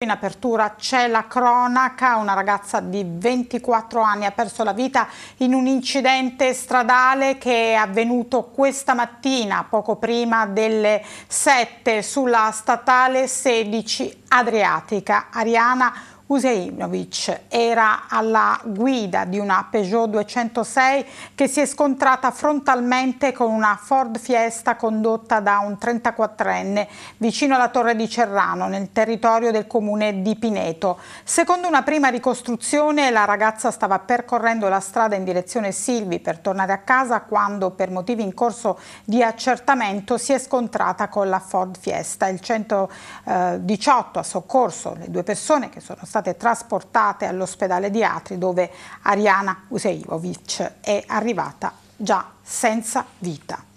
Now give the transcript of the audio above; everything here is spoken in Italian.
In apertura c'è la cronaca, una ragazza di 24 anni ha perso la vita in un incidente stradale che è avvenuto questa mattina, poco prima delle 7, sulla statale 16 Adriatica. Ariana Useinovic era alla guida di una Peugeot 206 che si è scontrata frontalmente con una Ford Fiesta condotta da un 34enne vicino alla Torre di Cerrano nel territorio del comune di Pineto. Secondo una prima ricostruzione la ragazza stava percorrendo la strada in direzione Silvi per tornare a casa quando per motivi in corso di accertamento si è scontrata con la Ford Fiesta. Il 118 ha soccorso le due persone che sono state state trasportate all'ospedale di Atri dove Ariana Useivovic è arrivata già senza vita.